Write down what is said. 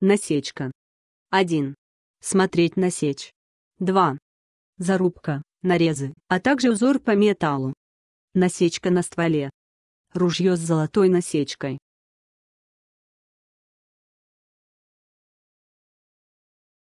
Насечка. 1. Смотреть насечь. сечь. 2. Зарубка, нарезы, а также узор по металлу. Насечка на стволе. Ружье с золотой насечкой.